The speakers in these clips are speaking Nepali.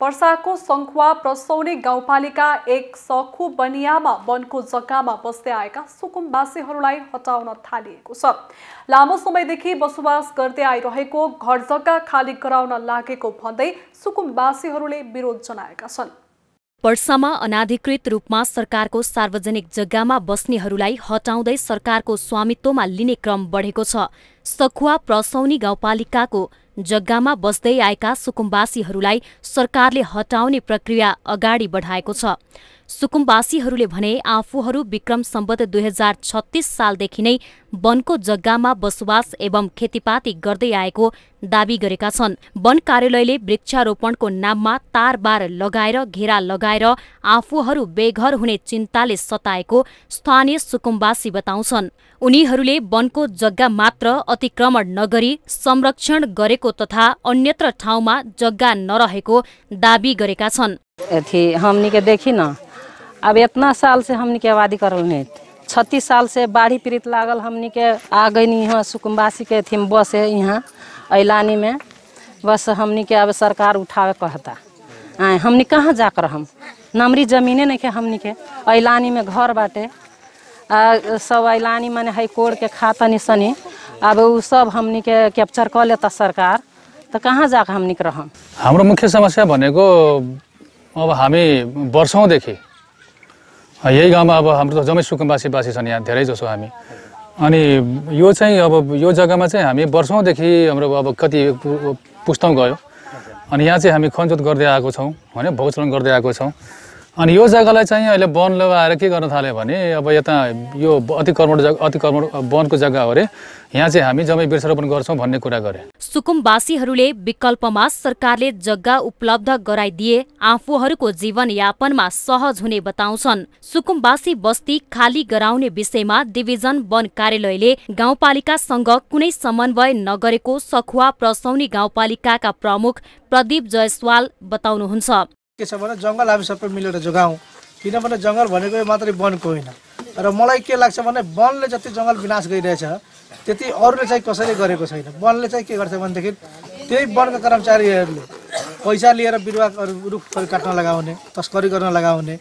पर्साको सङ्खुवा प्रसौने गाउँपालिका एक सखु बनियामा वनको जग्गामा बस्दै आएका सुकुमवासीहरूलाई हटाउन थालिएको छ लामो समयदेखि बसोबास गर्दै आइरहेको घर जग्गा खाली गराउन लागेको भन्दै सुकुमवासीहरूले विरोध जनाएका छन् पर्सामा अनाधिकृत रूपमा सरकारको सार्वजनिक जग्गामा बस्नेहरूलाई हटाउँदै सरकारको स्वामित्वमा लिने क्रम बढेको छ सखुवा प्रसौनी गाउँपालिकाको जग्गामा बस्दै आएका सुकुम्बासीहरूलाई सरकारले हटाउने प्रक्रिया अगाडि बढाएको छ सुकुम्बासीहरूले भने आफूहरू विक्रम सम्बद्ध दुई हजार छत्तिस सालदेखि नै वनको जग्गामा बसोबास एवं खेतीपाती गर्दै आएको दावी गरेका छन् वन कार्यालयले वृक्षारोपणको नाममा तारबार लगाएर घेरा लगाएर आफूहरू बेघर हुने चिन्ताले सताएको स्थानीय सुकुम्बासी बताउँछन् उनीहरूले वनको जग्गा मात्र अतिक्रमण नगरी संरक्षण गरेको तथा अन्यत्र ठाउँमा जग्गा नरहेको दावी गरेका छन् अब इतना साल से हमने के आबादी कर छत्तीस साल से बाढ़ी पीड़ित लागल हमने के आ गई यहाँ सुकुम्बासी के अथी बस है यहाँ ऐलानी में बस हमने के अब सरकार उठावे कहता आए हमने कहाँ जाकर हम नमरी जमीने नहीं के हमने के ऐलानी में घर बाटे आ, सब ऐलानी मान हाई कोड़ के खाता नि सनी अब उ सब हमने के कैप्चर कर लेता सरकार तो कहाँ जाकर हमने के रह हम मुख्य समस्या बने भनेको अब हामी देखी यही गाउँमा अब हाम्रो त जम्मै बासी छन् यहाँ धेरै जसो हामी अनि यो चाहिँ अब यो जग्गामा चाहिँ हामी वर्षौँदेखि हाम्रो अब कति पुस्ताउँ गयो अनि यहाँ चाहिँ हामी खनजोत गर्दै आएको छौँ होइन भौचलन गर्दै आएको छौँ अनि यो जग्गालाई चाहिँ अहिले वन लगाएर के गर्न थाल्यो भने अब यता यो अतिक्रमण जग्गा अतिक्रमण वनको जग्गा हो अरे यहाँ चाहिँ हामी जम्मै वृक्षारोपण गर्छौँ भन्ने कुरा गरे सुकुमवासीहरूले विकल्पमा सरकारले जग्गा उपलब्ध गराइदिए आफूहरूको जीवनयापनमा सहज हुने बताउँछन् सुकुमवासी बस्ती खाली गराउने विषयमा डिभिजन वन कार्यालयले गाउँपालिकासँग कुनै समन्वय नगरेको सखुवा प्रसौनी गाउँपालिकाका प्रमुख प्रदीप जयसवाल बताउनुहुन्छ के छ भने जङ्गल हामी सबै मिलेर जोगाउँ किनभने जङ्गल भनेको मात्रै वनको होइन र मलाई के लाग्छ भने वनले जति जङ्गल विनाश गरिरहेछ त्यति अरूले चाहिँ कसैले गरेको छैन वनले चाहिँ के गर्छ भनेदेखि त्यही वनका कर्मचारीहरूले पैसा लिएर बिरुवा रुखहरू काट्न लगाउने तस्करी गर्न लगाउने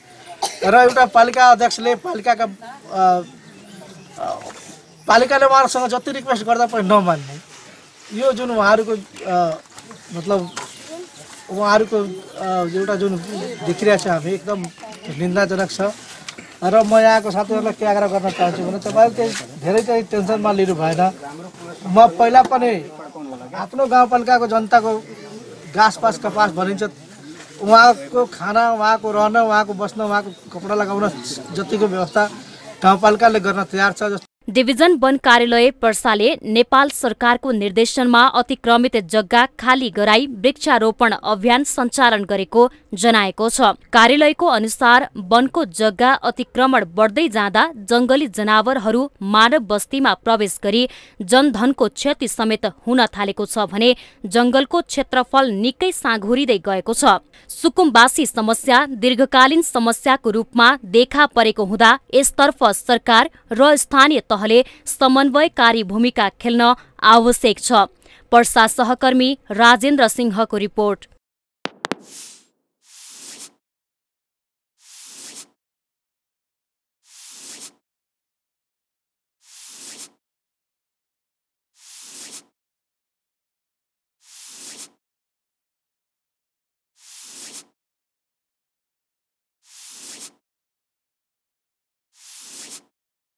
र एउटा पालिका अध्यक्षले पालिकाका पालिकाले उहाँहरूसँग जति रिक्वेस्ट गर्दा पनि नमान्ने यो जुन उहाँहरूको मतलब उहाँहरूको एउटा जुन देखिरहेको छ हामी एकदम निन्दाजनक छ र म यहाँको साथीहरूलाई के आग्रह गर्न चाहन्छु भने तपाईँहरू चाहिँ धेरै चाहिँ टेन्सनमा लिनु भएन म पहिला पनि आफ्नो गाउँपालिकाको जनताको घाँसपास कपास भनिन्छ उहाँको खाना उहाँको रहन उहाँको बस्न उहाँको कपडा लगाउन जतिको व्यवस्था गाउँपालिकाले गर्न तयार छ जस्तो डिभिजन वन कार्यालय पर्साले नेपाल सरकारको निर्देशनमा अतिक्रमित जग्गा खाली गराई वृक्षारोपण अभियान सञ्चालन गरेको जनाएको छ कार्यालयको अनुसार वनको जग्गा अतिक्रमण बढ्दै जाँदा जङ्गली जनावरहरू मानव बस्तीमा प्रवेश गरी जनधनको क्षति समेत हुन थालेको छ भने जङ्गलको क्षेत्रफल निकै साँघुरिँदै गएको छ सुकुम्बासी समस्या दीर्घकालीन समस्याको रूपमा देखा परेको हुँदा यसतर्फ सरकार र स्थानीय तहले समन्वयकारी भूमिका खेल्न आवश्यक छ पर्सा सहकर्मी राजेन्द्र सिंहको रिपोर्ट